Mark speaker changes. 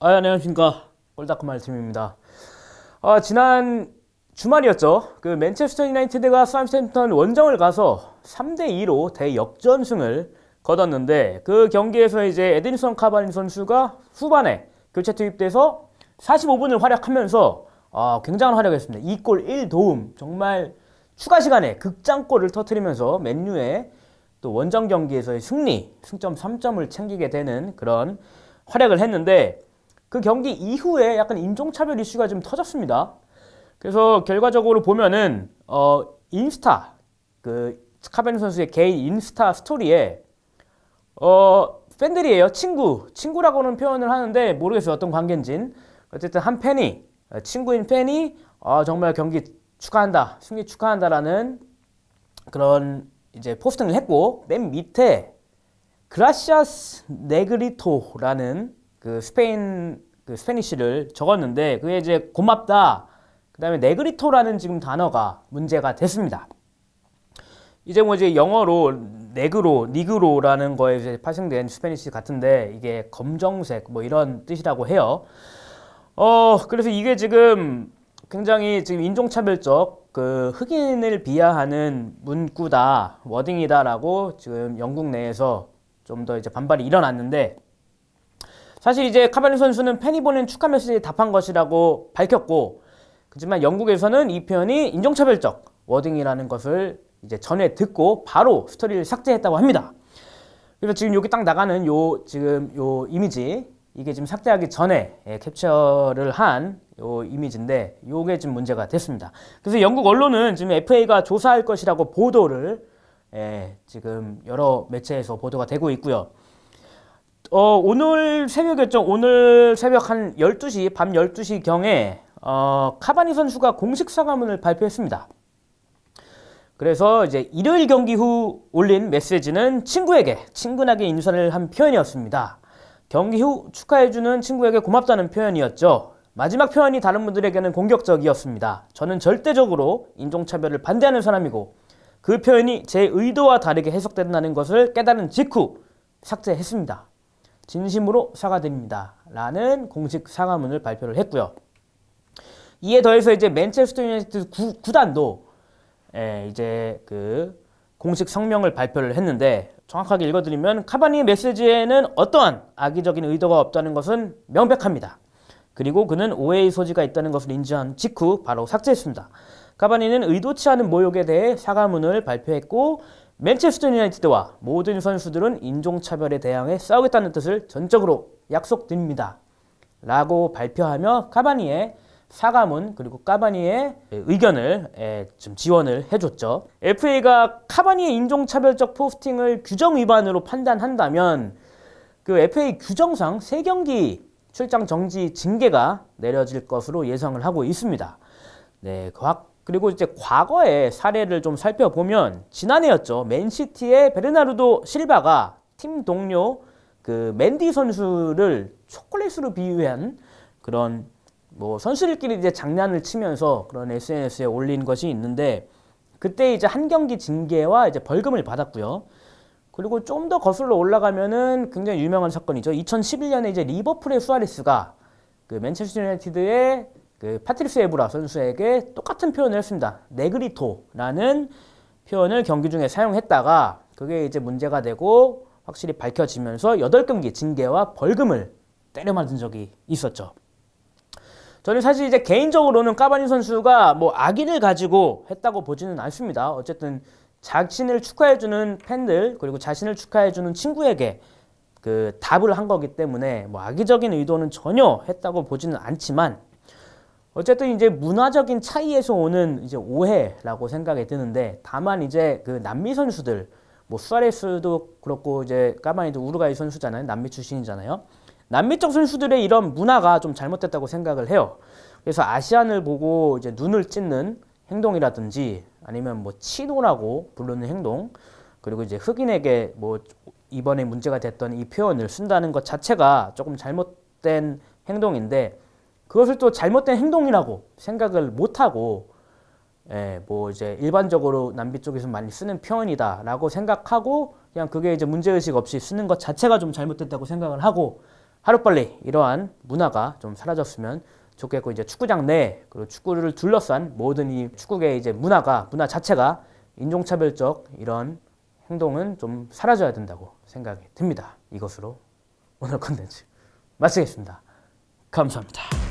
Speaker 1: 아, 예, 안녕하십니까. 골다크 말팀입니다. 아, 지난 주말이었죠. 그 맨체스터 유나이티드가 쌈스턴 원정을 가서 3대 2로 대역전승을 거뒀는데 그 경기에서 이제 에딘슨 카바니 선수가 후반에 교체 투입돼서 45분을 활약하면서 아, 굉장한 활약했습니다. 2골 1도움 정말 추가 시간에 극장골을 터트리면서 맨유의 또 원정 경기에서의 승리, 승점 3점을 챙기게 되는 그런 활약을 했는데 그 경기 이후에 약간 인종차별 이슈가 좀 터졌습니다. 그래서 결과적으로 보면은 어 인스타 그 카베르 선수의 개인 인스타 스토리에 어 팬들이에요 친구 친구라고는 표현을 하는데 모르겠어요 어떤 관계인진 어쨌든 한 팬이 어, 친구인 팬이 어 정말 경기 축하한다 승리 축하한다라는 그런 이제 포스팅을 했고 맨 밑에 그라시아스 네그리토라는 그 스페인 그 스페니쉬를 적었는데 그게 이제 고맙다. 그다음에 네그리토라는 지금 단어가 문제가 됐습니다. 이제 뭐 이제 영어로 네그로, 니그로라는 거에 이제 파생된 스페니쉬 같은데 이게 검정색 뭐 이런 뜻이라고 해요. 어, 그래서 이게 지금 굉장히 지금 인종차별적 그 흑인을 비하하는 문구다, 워딩이다라고 지금 영국 내에서 좀 더 이제 반발이 일어났는데 사실 이제 카바니 선수는 팬이 보낸 축하 메시지에 답한 것이라고 밝혔고 그렇지만 영국에서는 이 표현이 인종차별적 워딩이라는 것을 이제 전에 듣고 바로 스토리를 삭제했다고 합니다. 그래서 지금 여기 딱 나가는 요 지금 요 이미지 이게 지금 삭제하기 전에 예, 캡처를 한 요 이미지인데 요게 지금 문제가 됐습니다. 그래서 영국 언론은 지금 FA가 조사할 것이라고 보도를 예, 지금 여러 매체에서 보도가 되고 있고요. 어, 오늘 새벽이었죠. 오늘 새벽 한 12시, 밤 12시 경에 어, 카바니 선수가 공식 사과문을 발표했습니다. 그래서 이제 일요일 경기 후 올린 메시지는 친구에게 친근하게 인사를 한 표현이었습니다. 경기 후 축하해주는 친구에게 고맙다는 표현이었죠. 마지막 표현이 다른 분들에게는 공격적이었습니다. 저는 절대적으로 인종차별을 반대하는 사람이고 그 표현이 제 의도와 다르게 해석된다는 것을 깨달은 직후 삭제했습니다. 진심으로 사과드립니다. 라는 공식 사과문을 발표를 했고요. 이에 더해서 이제 맨체스터 유나이티드 구단도 예, 이제 그 공식 성명을 발표를 했는데 정확하게 읽어드리면 카바니 메시지에는 어떠한 악의적인 의도가 없다는 것은 명백합니다. 그리고 그는 오해의 소지가 있다는 것을 인지한 직후 바로 삭제했습니다. 카바니는 의도치 않은 모욕에 대해 사과문을 발표했고 맨체스터 유나이티드와 모든 선수들은 인종차별에 대항해 싸우겠다는 뜻을 전적으로 약속드립니다. 라고 발표하며 카바니의 사과문 그리고 까바니의 의견을 좀 지원을 해줬죠. FA가 카바니의 인종차별적 포스팅을 규정 위반으로 판단한다면 그 FA 규정상 세경기 출장 정지 징계가 내려질 것으로 예상을 하고 있습니다. 네, 곽 그리고 이제 과거의 사례를 좀 살펴보면 지난해였죠. 맨시티의 베르나르도 실바가 팀 동료 그 맨디 선수를 초콜릿으로 비유한 그런 뭐 선수들끼리 이제 장난을 치면서 그런 SNS에 올린 것이 있는데 그때 이제 한 경기 징계와 이제 벌금을 받았고요. 그리고 좀 더 거슬러 올라가면은 굉장히 유명한 사건이죠. 2011년에 이제 리버풀의 수아레스가 그 맨체스터 유나이티드의 그 파트리스 에브라 선수에게 똑같은 표현을 했습니다. 네그리토라는 표현을 경기 중에 사용했다가 그게 이제 문제가 되고 확실히 밝혀지면서 8경기 징계와 벌금을 때려 맞은 적이 있었죠. 저는 사실 이제 개인적으로는 까바니 선수가 뭐 악의를 가지고 했다고 보지는 않습니다. 어쨌든 자신을 축하해주는 팬들 그리고 자신을 축하해주는 친구에게 그 답을 한 거기 때문에 뭐 악의적인 의도는 전혀 했다고 보지는 않지만 어쨌든 이제 문화적인 차이에서 오는 이제 오해라고 생각이 드는데 다만 이제 그 남미 선수들 뭐 수아레스도 그렇고 이제 까마니도 우루과이 선수잖아요. 남미 출신이잖아요. 남미 쪽 선수들의 이런 문화가 좀 잘못됐다고 생각을 해요. 그래서 아시안을 보고 이제 눈을 찢는 행동이라든지 아니면 뭐 치노라고 부르는 행동 그리고 이제 흑인에게 뭐 이번에 문제가 됐던 이 표현을 쓴다는 것 자체가 조금 잘못된 행동인데 그것을 또 잘못된 행동이라고 생각을 못하고 예, 뭐 이제 일반적으로 남비 쪽에서 많이 쓰는 표현이다라고 생각하고 그냥 그게 이제 문제의식 없이 쓰는 것 자체가 좀 잘못됐다고 생각을 하고 하루빨리 이러한 문화가 좀 사라졌으면 좋겠고 이제 축구장 내 그리고 축구를 둘러싼 모든 이 축구계 이제 문화가 문화 자체가 인종차별적 이런 행동은 좀 사라져야 된다고 생각이 듭니다. 이것으로 오늘 컨텐츠 마치겠습니다. 감사합니다.